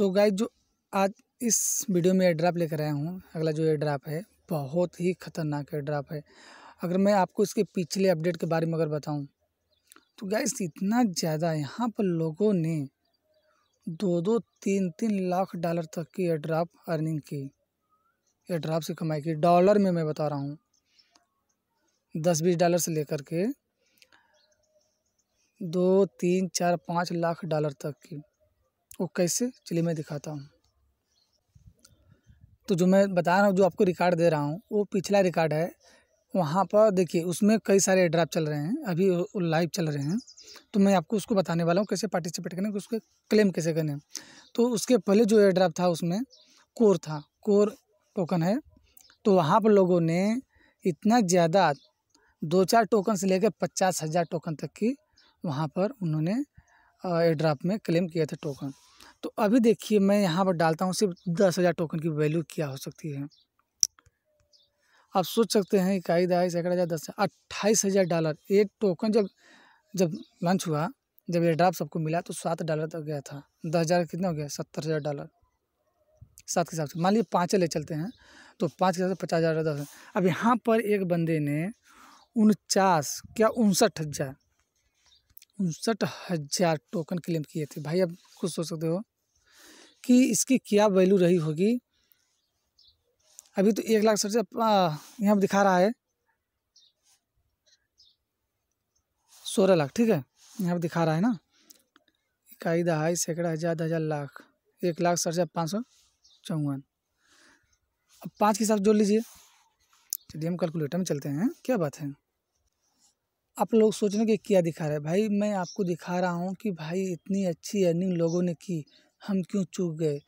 सो so guys जो आज इस वीडियो में एयर ड्राप लेकर आया हूँ अगला जो एयर ड्राप है बहुत ही ख़तरनाक एयर ड्राप है अगर मैं आपको इसके पिछले अपडेट के बारे में अगर बताऊँ तो गाइज इतना ज़्यादा यहाँ पर लोगों ने दो दो तीन तीन लाख डॉलर तक की एयर ड्राप अर्निंग की एयर ड्राप से कमाई की डॉलर में मैं बता रहा हूँ दस बीस डॉलर से लेकर के दो तीन चार पाँच लाख डॉलर तक की आपको कैसे चलिए मैं दिखाता हूँ तो जो मैं बता रहा हूँ जो आपको रिकॉर्ड दे रहा हूँ वो पिछला रिकॉर्ड है वहाँ पर देखिए उसमें कई सारे ड्राप चल रहे हैं अभी लाइव चल रहे हैं तो मैं आपको उसको बताने वाला हूँ कैसे पार्टिसिपेट करने उसके क्लेम कैसे करने तो उसके पहले जो एयर ड्राफ्ट था उसमें कोर था कोर टोकन है तो वहाँ पर लोगों ने इतना ज़्यादा दो चार टोकन से लेकर पचास हज़ार टोकन तक की वहाँ पर उन्होंने एयर ड्राफ्ट में क्लेम किया था टोकन तो अभी देखिए मैं यहाँ पर डालता हूँ सिर्फ दस हज़ार टोकन की वैल्यू क्या हो सकती है आप सोच सकते हैं इकाई दाई सैकड़ा हज़ार दस अट्ठाईस हज़ार डॉलर एक टोकन जब जब लॉन्च हुआ जब ये ड्राफ्ट सबको मिला तो सात डॉलर तक गया था दस हज़ार कितना हो गया सत्तर हज़ार डॉलर सात के हिसाब से मान लीजिए पाँच ले चलते हैं तो पाँच के हिसाब से पचास हज़ार दस अब यहाँ पर एक बंदे ने उनचास क्या उनसठ हज़ार उनसठ हज़ार टोकन क्लेम किए थे भाई आप खुद सोच सकते हो कि इसकी क्या वैल्यू रही होगी अभी तो एक लाख सर से यहाँ पर दिखा रहा है सोलह लाख ठीक है यहाँ पर दिखा रहा है ना इकाई दहाई सैकड़ा हज़ार दस हज़ार लाख एक लाख सड़सठ पाँच सौ चौवन अब पाँच के साथ जोड़ लीजिए चलिए हम कैलकुलेटर में चलते हैं क्या बात है आप लोग सोच रहे कि क्या दिखा रहा है भाई मैं आपको दिखा रहा हूँ कि भाई इतनी अच्छी अर्निंग लोगों ने की हम क्यों चूक गए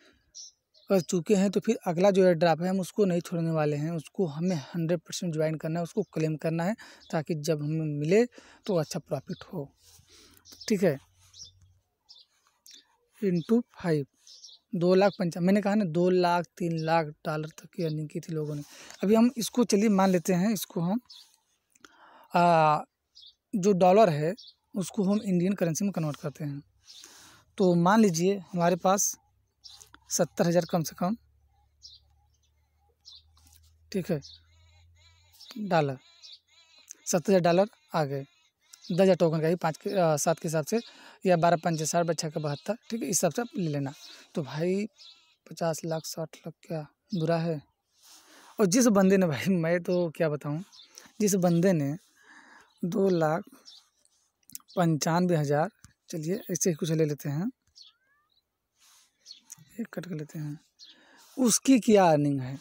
अगर चूके हैं तो फिर अगला जो है ड्राप है हम उसको नहीं छोड़ने वाले हैं उसको हमें हंड्रेड परसेंट ज्वाइन करना है उसको क्लेम करना है ताकि जब हमें मिले तो अच्छा प्रॉफिट हो ठीक है इंटू फाइव दो लाख पंचा मैंने कहा ना दो लाख तीन लाख डॉलर तक की अर्निंग की थी लोगों ने अभी हम इसको चलिए मान लेते हैं इसको हम आ, जो डॉलर है उसको हम इंडियन करेंसी में कन्वर्ट करते हैं तो मान लीजिए हमारे पास सत्तर हज़ार कम से कम ठीक है डॉलर सत्तर हज़ार डॉलर आ गए दस हज़ार टोकन का ही पाँच के सात के हिसाब से या बारह पंच साठ बच्चा का बहत्तर ठीक है इस हिसाब से ले लेना तो भाई पचास लाख साठ लाख क्या बुरा है और जिस बंदे ने भाई मैं तो क्या बताऊँ जिस बंदे ने दो लाख पंचानवे हज़ार चलिए ऐसे ही कुछ ले लेते हैं एक कट कर लेते हैं उसकी क्या अर्निंग है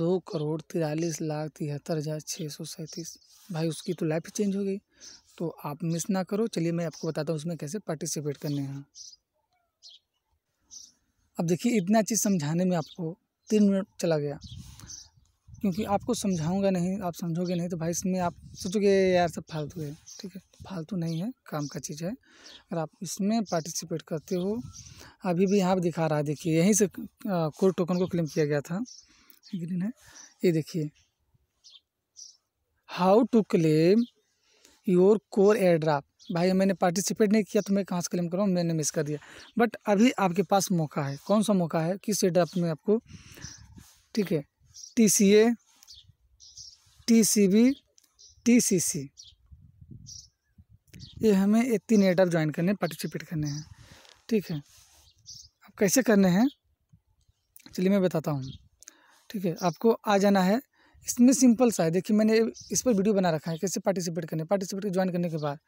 दो करोड़ तिरालीस लाख तिहत्तर हज़ार छः सौ सैंतीस भाई उसकी तो लाइफ चेंज हो गई तो आप मिस ना करो चलिए मैं आपको बताता हूँ उसमें कैसे पार्टिसिपेट करने हैं अब देखिए इतना चीज़ समझाने में आपको तीन मिनट चला गया क्योंकि आपको समझाऊँगा नहीं आप समझोगे नहीं तो भाई इसमें आप सोचोगे यार सब फालतू है ठीक है फालतू नहीं है काम का चीज़ है अगर आप इसमें पार्टिसिपेट करते हो अभी भी यहाँ दिखा रहा है देखिए यहीं से कोर टोकन को क्लेम किया गया था ग्रीन है ये देखिए how to claim your core air drop भाई मैंने पार्टिसिपेट नहीं किया तो मैं कहाँ से क्लेम करूँ मैंने मिस कर दिया बट अभी आपके पास मौका है कौन सा मौका है किस एयर ड्राफ्ट में आपको ठीक है T C A T C B T C C ये हमें ये तीन एडर ज्वाइन करने पार्टिसिपेट करने हैं ठीक है अब कैसे करने हैं चलिए मैं बताता हूँ ठीक है आपको आ जाना है इसमें सिंपल सा है देखिए मैंने इस पर वीडियो बना रखा है कैसे पार्टिसिपेट करने पार्टिसिपेट ज्वाइन करने के बाद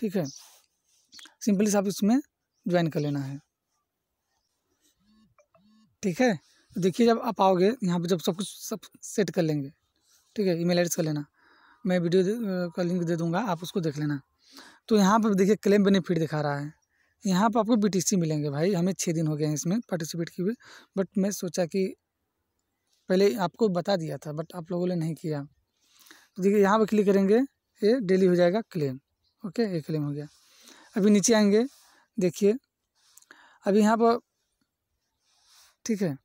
ठीक है सिंपली से आप इसमें ज्वाइन कर लेना है ठीक है देखिए जब आप आओगे यहाँ पे जब सब कुछ सब सेट कर लेंगे ठीक है ईमेल एड्रेस कर लेना मैं वीडियो का लिंक दे दूँगा आप उसको देख लेना तो यहाँ पर देखिए क्लेम बेनिफिट दिखा रहा है यहाँ पर आपको बीटीसी मिलेंगे भाई हमें छः दिन हो गए हैं इसमें पार्टिसिपेट किए हुए बट मैं सोचा कि पहले आपको बता दिया था बट आप लोगों ने नहीं किया तो देखिए यहाँ पर क्लिक करेंगे ये डेली हो जाएगा क्लेम ओके ये क्लेम हो गया अभी नीचे आएंगे देखिए अभी यहाँ पर ठीक है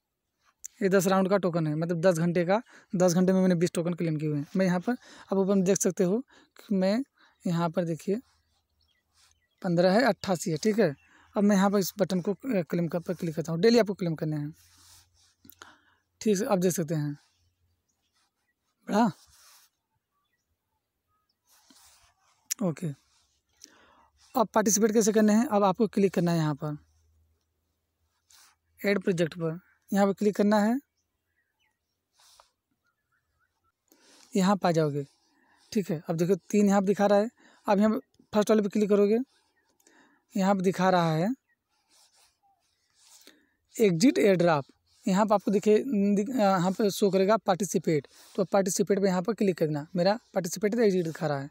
ये दस राउंड का टोकन है मतलब दस घंटे का दस घंटे में मैंने बीस टोकन क्लेम किए हुए हैं मैं यहाँ पर अब ओपन देख सकते हो मैं यहाँ पर देखिए पंद्रह है अट्ठासी है ठीक है अब मैं यहाँ पर इस बटन को क्लेम कर पर क्लिक करता हूँ डेली आपको क्लेम करने हैं ठीक है आप देख सकते हैं बड़ा ओके अब पार्टिसिपेट कैसे करने हैं अब आपको क्लिक करना है यहाँ पर एड प्रोजेक्ट पर यहाँ पर क्लिक करना है यहाँ पर आ जाओगे ठीक है अब देखो तीन यहाँ पर दिखा रहा है अब यहाँ पर फर्स्ट वाले पे क्लिक करोगे यहाँ पर दिखा रहा है एग्जिट एयर ड्राप यहाँ पर आपको दिखे यहाँ पर शो करेगा पार्टिसिपेट तो पार्टिसिपेट पर यहाँ पर क्लिक करना मेरा पार्टिसिपेट एग्जिट तो दिखा रहा है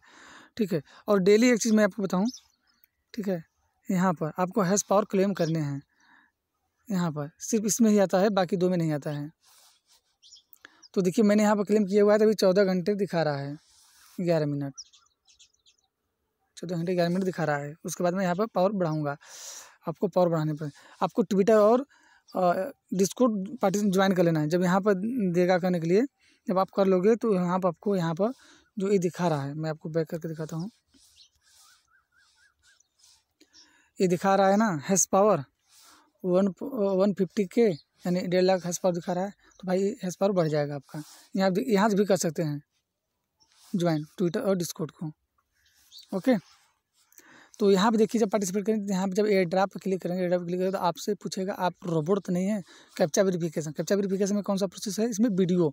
ठीक है और डेली एक चीज़ मैं आपको बताऊँ ठीक है यहाँ पर आपको हैस पावर क्लेम करने हैं यहाँ पर सिर्फ इसमें ही आता है बाकी दो में नहीं आता है तो देखिए मैंने यहाँ पर क्लेम किया हुआ है तो अभी चौदह घंटे दिखा रहा है ग्यारह मिनट चौदह घंटे ग्यारह मिनट दिखा रहा है उसके बाद मैं यहाँ पर पावर बढ़ाऊँगा आपको पावर बढ़ाने पर आपको ट्विटर और डिस्कोट पार्टी ज्वाइन कर लेना है जब यहाँ पर देगा करने के लिए जब आप कर लोगे तो यहाँ पर आपको यहाँ पर जो ये दिखा रहा है मैं आपको बैक करके दिखाता हूँ ये दिखा रहा है ना hash power one one fifty के यानी डेढ़ लाख हैस दिखा रहा है तो भाई हैस बढ़ जाएगा आपका यहाँ यहाँ से भी कर सकते हैं ज्वाइन ट्विटर और डिस्कोट को ओके तो यहाँ पे देखिए जब पार्टिसिपेट करेंगे तो यहाँ पर जब एयर ड्राफ क्लिक करेंगे एयर क्लिक करेंगे तो आपसे पूछेगा आप रोबोट तो नहीं है कैप्चा वेरीफिकेशन कैप्चा वेरीफिकेशन में कौन सा प्रोसेस है इसमें वीडियो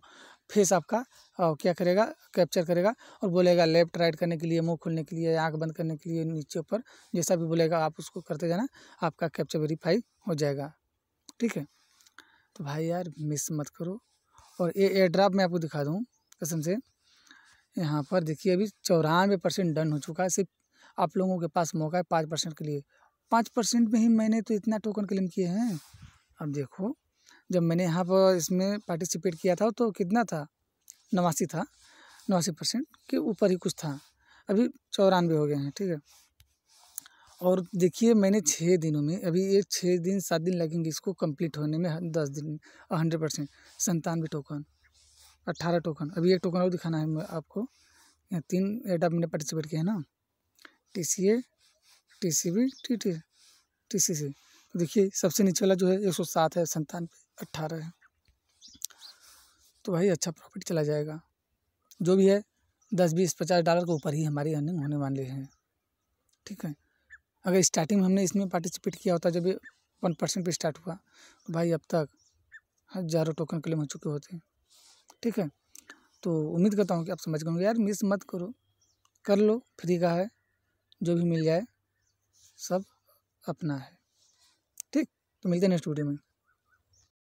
फेस आपका आ, क्या करेगा कैप्चर करेगा और बोलेगा लेफ्ट राइट करने के लिए मुँह खोलने के लिए आँख बंद करने के लिए नीचे ऊपर जैसा भी बोलेगा आप उसको करते जाना आपका कैप्चा वेरीफाई हो जाएगा ठीक है तो भाई यार मिस मत करो और ये एयर ड्राप मैं आपको दिखा दूँ कसम से यहाँ पर देखिए अभी चौरानवे परसेंट डन हो चुका है सिर्फ आप लोगों के पास मौका है पाँच परसेंट के लिए पाँच परसेंट में ही मैंने तो इतना टोकन क्लेम किए हैं अब देखो जब मैंने यहाँ पर इसमें पार्टिसिपेट किया था तो कितना था नवासी था नवासी परसेंट के ऊपर ही कुछ था अभी चौरानवे हो गए हैं ठीक है और देखिए मैंने छः दिनों में अभी एक छः दिन सात दिन लगेंगे इसको कंप्लीट होने में दस दिन हंड्रेड परसेंट संतानवे टोकन अट्ठारह टोकन अभी एक टोकन और दिखाना है आपको तीन एडा मैंने पार्टिसिपेट किया है ना T C A T C B T T T C C तो देखिए सबसे नीचे वाला जो है एक सौ सात है संतानवे अट्ठारह है तो भाई अच्छा प्रॉफिट चला जाएगा जो भी है दस बीस पचास डॉलर के ऊपर ही हमारी अर्निंग होने वाली है ठीक है अगर स्टार्टिंग में हमने इसमें पार्टिसिपेट किया होता जब वन परसेंट पर स्टार्ट हुआ तो भाई अब तक हजारों टोकन क्लेम हो चुके होते ठीक है तो उम्मीद करता हूँ कि आप समझ गए यार मिस मत करो कर लो फ्री का है जो भी मिल जाए सब अपना है ठीक तो मिलते हैं नेक्स्ट वीडियो में